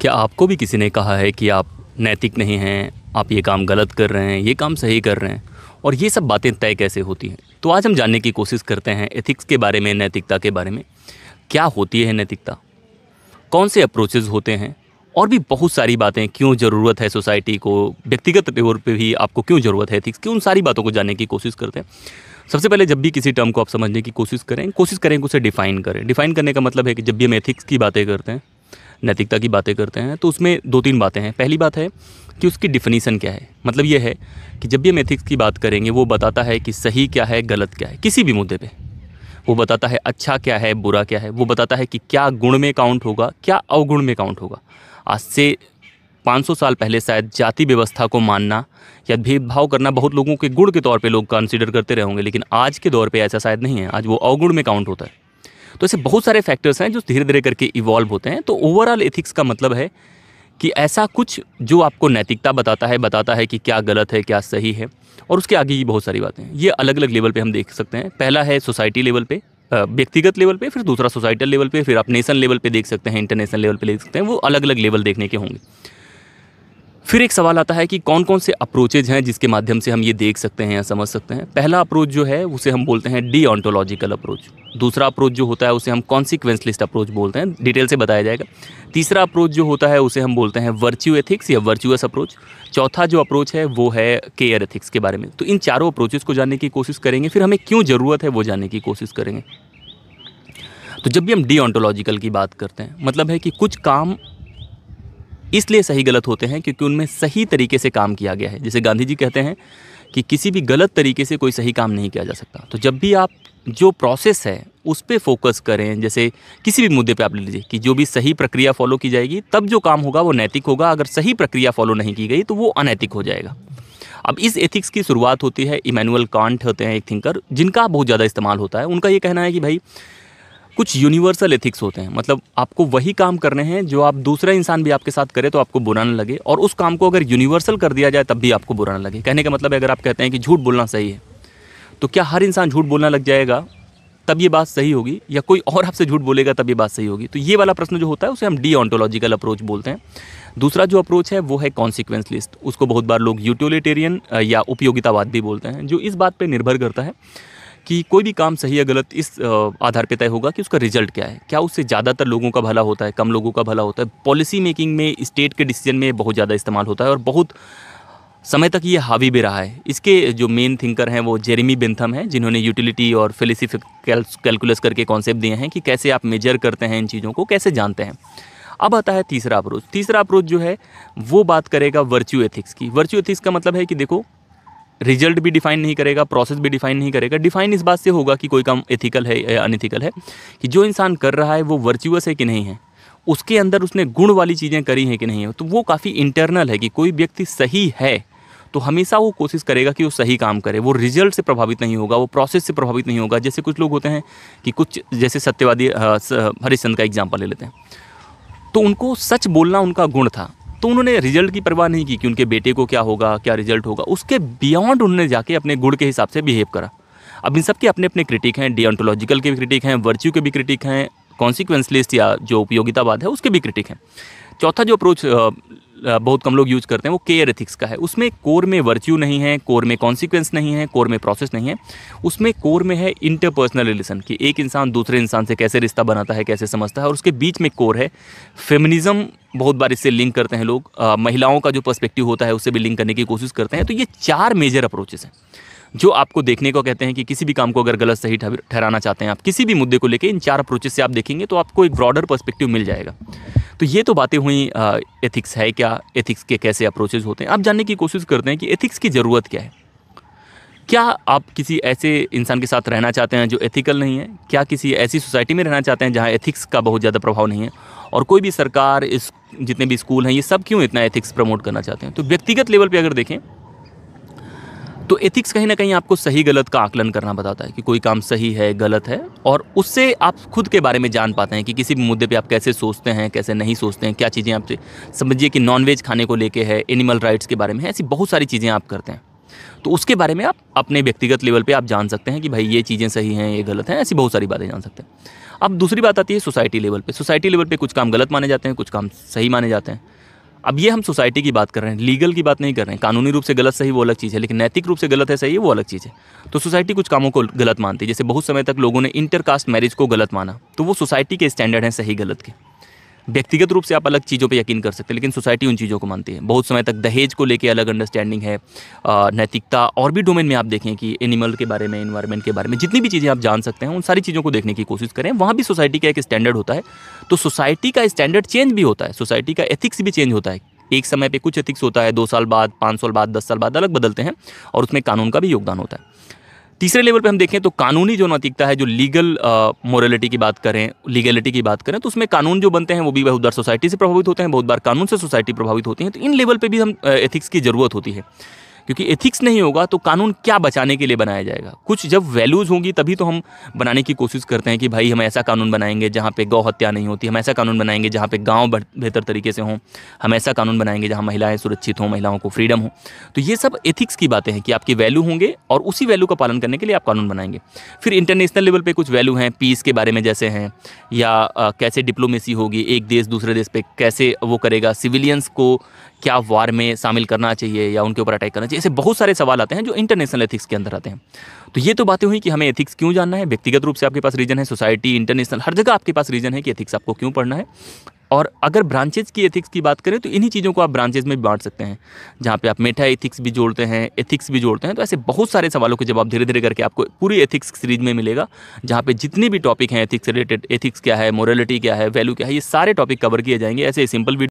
क्या आपको भी किसी ने कहा है कि आप नैतिक नहीं हैं आप ये काम गलत कर रहे हैं ये काम सही कर रहे हैं और ये सब बातें तय कैसे होती हैं तो आज हम जानने की कोशिश करते हैं एथिक्स के बारे में नैतिकता के बारे में क्या होती है नैतिकता कौन से अप्रोचेज़ होते हैं और भी बहुत सारी बातें क्यों ज़रूरत है सोसाइटी को व्यक्तिगत तौर पे भी आपको क्यों ज़रूरत है एथिक्स की उन सारी बातों को जानने की कोशिश करते हैं सबसे पहले जब भी किसी टर्म को आप समझने की कोशिश करें कोशिश करें उसे डिफ़ाइन करें डिफ़ाइन करने का मतलब है कि जब भी हम एथिक्स की बातें करते हैं नैतिकता की बातें करते हैं तो उसमें दो तीन बातें हैं पहली बात है कि उसकी डिफिनीसन क्या है मतलब ये है कि जब भी हम एथिक्स की बात करेंगे वो बताता है कि सही क्या है गलत क्या है किसी भी मुद्दे पर वो बताता है अच्छा क्या है बुरा क्या है वो बताता है कि क्या गुण में काउंट होगा क्या अवगुण में काउंट होगा आज से 500 साल पहले शायद जाति व्यवस्था को मानना या भेदभाव करना बहुत लोगों के गुण के तौर पे लोग कंसिडर करते रहे होंगे लेकिन आज के दौर पे ऐसा शायद नहीं है आज वो अवगुण में काउंट होता है तो ऐसे बहुत सारे फैक्टर्स हैं जो धीरे धीरे करके इवॉल्व होते हैं तो ओवरऑल एथिक्स का मतलब है कि ऐसा कुछ जो आपको नैतिकता बताता है बताता है कि क्या गलत है क्या सही है और उसके आगे ये बहुत सारी बातें हैं ये अलग अलग लेवल पे हम देख सकते हैं पहला है सोसाइटी लेवल पे व्यक्तिगत लेवल पे फिर दूसरा सोसाइटल लेवल पे फिर आप नेशन लेवल पे देख सकते हैं इंटरनेशनल लेवल पे देख सकते हैं वो अलग अलग लेवल देखने के होंगे फिर एक सवाल आता है कि कौन कौन से अप्रोचेज हैं जिसके माध्यम से हम ये देख सकते हैं या समझ सकते हैं पहला अप्रोच जो है उसे हम बोलते हैं डी ऑन्टोलॉजिकल अप्रोच दूसरा अप्रोच जो होता है उसे हम कॉन्सिक्वेंसलिस्ट अप्रोच बोलते हैं डिटेल से बताया जाएगा तीसरा अप्रोच जो होता है उसे हम बोलते हैं वर्च्यू एथिक्स या वर्चुअस अप्रोच चौथा जो अप्रोच है वो है केयर एथिक्स के बारे में तो इन चारों अप्रोचेज को जानने की कोशिश करेंगे फिर हमें क्यों ज़रूरत है वो जानने की कोशिश करेंगे तो जब भी हम डी ऑन्टोलॉजिकल की बात करते हैं मतलब है कि कुछ काम इसलिए सही गलत होते हैं क्योंकि उनमें सही तरीके से काम किया गया है जैसे गांधी जी कहते हैं कि किसी भी गलत तरीके से कोई सही काम नहीं किया जा सकता तो जब भी आप जो प्रोसेस है उस पर फोकस करें जैसे किसी भी मुद्दे पे आप ले लीजिए कि जो भी सही प्रक्रिया फॉलो की जाएगी तब जो काम होगा वो नैतिक होगा अगर सही प्रक्रिया फॉलो नहीं की गई तो वो अनैतिक हो जाएगा अब इस एथिक्स की शुरुआत होती है इमैनुअल कांट होते हैं एक थिंकर जिनका बहुत ज़्यादा इस्तेमाल होता है उनका ये कहना है कि भाई कुछ यूनिवर्सल एथिक्स होते हैं मतलब आपको वही काम करने हैं जो आप दूसरा इंसान भी आपके साथ करे तो आपको बुरा ना लगे और उस काम को अगर यूनिवर्सल कर दिया जाए तब भी आपको बुरा ना लगे कहने का मतलब अगर आप कहते हैं कि झूठ बोलना सही है तो क्या हर इंसान झूठ बोलना लग जाएगा तब ये बात सही होगी या कोई और आपसे झूठ बोलेगा तब ये बात सही होगी तो ये वाला प्रश्न जो होता है उसे हम डी ऑन्टोलॉजिकल अप्रोच बोलते हैं दूसरा जो अप्रोच है वो है कॉन्सिक्वेंस लिस्ट उसको बहुत बार लोग यूटिलिटेरियन या उपयोगितावाद भी बोलते हैं जो इस बात पर निर्भर करता है कि कोई भी काम सही या गलत इस आधार पर तय होगा कि उसका रिजल्ट क्या है क्या उससे ज़्यादातर लोगों का भला होता है कम लोगों का भला होता है पॉलिसी मेकिंग में स्टेट के डिसीजन में बहुत ज़्यादा इस्तेमाल होता है और बहुत समय तक ये हावी भी रहा है इसके जो मेन थिंकर हैं वो जेरेमी बेंथम हैं जिन्होंने यूटिलिटी और फिलिसिफ कैलकुलस करके कॉन्सेप्ट दिए हैं कि कैसे आप मेजर करते हैं इन चीज़ों को कैसे जानते हैं अब आता है तीसरा अप्रोच तीसरा अप्रोच जो है वो बात करेगा वर्च्यू एथिक्स की वर्च्यू एथिक्स का मतलब है कि देखो रिजल्ट भी डिफाइन नहीं करेगा प्रोसेस भी डिफाइन नहीं करेगा डिफाइन इस बात से होगा कि कोई काम एथिकल है या अनएथिकल है कि जो इंसान कर रहा है वो वर्चुअस है कि नहीं है उसके अंदर उसने गुण वाली चीज़ें करी हैं कि नहीं है तो वो काफ़ी इंटरनल है कि कोई व्यक्ति सही है तो हमेशा वो कोशिश करेगा कि वो सही काम करे वो रिजल्ट से प्रभावित नहीं होगा वो प्रोसेस से प्रभावित नहीं होगा जैसे कुछ लोग होते हैं कि कुछ जैसे सत्यवादी हरिश्चंद का एग्जाम्पल ले लेते हैं तो उनको सच बोलना उनका गुण था तो उन्होंने रिजल्ट की परवाह नहीं की कि उनके बेटे को क्या होगा क्या रिजल्ट होगा उसके बियॉन्ड उन्होंने जाके अपने गुड़ के हिसाब से बिहेव करा अब इन सब के अपने अपने क्रिटिक हैं डिओन्टोलॉजिकल के भी क्रिटिक हैं वर्च्यू के भी क्रिटिक हैं कॉन्सिक्वेंस लिस्ट या जो उपयोगितावाद है उसके भी क्रिटिक हैं चौथा जो अप्रोच बहुत कम लोग यूज करते हैं वो केयर एथिक्स का है उसमें कोर में वर्च्यू नहीं है कोर में कॉन्सिक्वेंस नहीं है कोर में प्रोसेस नहीं है उसमें कोर में है इंटरपर्सनल रिलेशन कि एक इंसान दूसरे इंसान से कैसे रिश्ता बनाता है कैसे समझता है और उसके बीच में कोर है फेमिनिज्म बहुत बार इससे लिंक करते हैं लोग आ, महिलाओं का जो पर्स्पेक्टिव होता है उससे भी लिंक करने की कोशिश करते हैं तो ये चार मेजर अप्रोचेस हैं जो आपको देखने को कहते हैं कि किसी भी काम को अगर गलत सही ठहराना चाहते हैं आप किसी भी मुद्दे को लेकर इन चार अप्रोचेस से आप देखेंगे तो आपको एक ब्रॉडर पर्स्पेक्टिव मिल जाएगा तो ये तो बातें हुई एथिक्स है क्या एथिक्स के कैसे अप्रोचेज होते हैं आप जानने की कोशिश करते हैं कि एथिक्स की ज़रूरत क्या है क्या आप किसी ऐसे इंसान के साथ रहना चाहते हैं जो एथिकल नहीं है क्या किसी ऐसी सोसाइटी में रहना चाहते हैं जहाँ एथिक्स का बहुत ज़्यादा प्रभाव नहीं है और कोई भी सरकार इस जितने भी स्कूल हैं ये सब क्यों इतना एथिक्स प्रमोट करना चाहते हैं तो व्यक्तिगत लेवल पर अगर देखें तो एथिक्स कहीं ना कहीं आपको सही गलत का आकलन करना बताता है कि कोई काम सही है गलत है और उससे आप खुद के बारे में जान पाते हैं कि किसी भी मुद्दे पे आप कैसे सोचते हैं कैसे नहीं सोचते हैं क्या चीज़ें आप समझिए कि नॉनवेज खाने को लेके है एनिमल राइट्स के बारे में है ऐसी बहुत सारी चीज़ें आप करते हैं तो उसके बारे में आप अपने व्यक्तिगत लेवल पर आप जान सकते हैं कि भाई ये चीज़ें सही हैं ये गलत हैं ऐसी बहुत सारी बातें जान सकते हैं अब दूसरी बात आती है सोसाइटी लेवल पे सोसाइटी लेवल पे कुछ काम गलत माने जाते हैं कुछ काम सही माने जाते हैं अब ये हम सोसाइटी की बात कर रहे हैं लीगल की बात नहीं कर रहे हैं कानूनी रूप से गलत सही वो अलग चीज़ है लेकिन नैतिक रूप से गलत है सही है वो अलग चीज़ है तो सोसाइटी कुछ कामों को गलत मानती है जैसे बहुत समय तक लोगों ने इंटरकास्ट मैरिज को गलत माना तो वो सोसाइटी के स्टैंडर्ड हैं सही गलत के व्यक्तिगत रूप से आप अलग चीज़ों पर यकीन कर सकते हैं लेकिन सोसाइटी उन चीज़ों को मानती है बहुत समय तक दहेज को लेकर अलग अंडरस्टैंडिंग है नैतिकता और भी डोमेन में आप देखें कि एनिमल के बारे में इन्वायरमेंट के बारे में जितनी भी चीज़ें आप जान सकते हैं उन सारी चीज़ों को देखने की कोशिश करें वहाँ भी सोसाइटी का एक स्टैंडर्ड होता है तो सोसाइटी का स्टैंडर्ड चेंज भी होता है सोसाइटी का एथिक्स भी चेंज होता है एक समय पे कुछ एथिक्स होता है दो साल बाद पाँच साल बाद दस साल बाद अलग बदलते हैं और उसमें कानून का भी योगदान होता है तीसरे लेवल पे हम देखें तो कानूनी जो नैतिकता है जो लीगल मोरलिटी की बात करें लीगलिटी की बात करें तो उसमें कानून जो बनते हैं वो भी बहुत बार सोसाइटी से प्रभावित होते हैं बहुत बार कानून से सोसाइटी प्रभावित तो होती है तो इन लेवल पर भी हम एथिक्स की ज़रूरत होती है क्योंकि एथिक्स नहीं होगा तो कानून क्या बचाने के लिए बनाया जाएगा कुछ जब वैल्यूज़ होंगी तभी तो हम बनाने की कोशिश करते हैं कि भाई हम ऐसा कानून बनाएंगे जहाँ पे गौ हत्या नहीं होती हम ऐसा कानून बनाएंगे जहाँ पे गांव बेहतर तरीके से हों हम ऐसा कानून बनाएंगे जहाँ महिलाएं सुरक्षित हों महिलाओं को फ्रीडम हो तो ये सब एथिक्स की बातें हैं कि आपकी वैल्यू होंगे और उसी वैल्यू का पालन करने के लिए आप कानून बनाएंगे फिर इंटरनेशनल लेवल पर कुछ वैल्यू हैं पीस के बारे में जैसे हैं या कैसे डिप्लोमेसी होगी एक देश दूसरे देश पर कैसे वो करेगा सिविलियंस को क्या वार में शामिल करना चाहिए या उनके ऊपर अटैक करना चाहिए ऐसे बहुत सारे सवाल आते हैं जो इंटरनेशनल एथिक्स के अंदर आते हैं तो ये तो बातें हुई कि हमें एथिक्स क्यों जानना है व्यक्तिगत रूप से आपके पास रीजन है सोसाइटी इंटरनेशनल हर जगह आपके पास रीजन है कि एथिक्स आपको क्यों पढ़ना है और अगर ब्रांचेज की एथिक्स की बात करें तो इन्हीं चीज़ों को आप ब्रांचेज में बांट सकते हैं जहाँ पे आप मेठा एथिक्स भी जोड़ते हैं एथिक्स भी जोड़ते हैं तो ऐसे बहुत सारे सवालों के जवाब धीरे धीरे करके आपको पूरी एथिक्स सीरीज में मिलेगा जहाँ पे जितने भी टॉपिक हैं एथिक्स रिलेटेड एथिक्स क्या है मॉरलिटी क्या है वैल्यू क्या है ये सारे टॉपिक कवर किए जाएंगे ऐसे सिंपल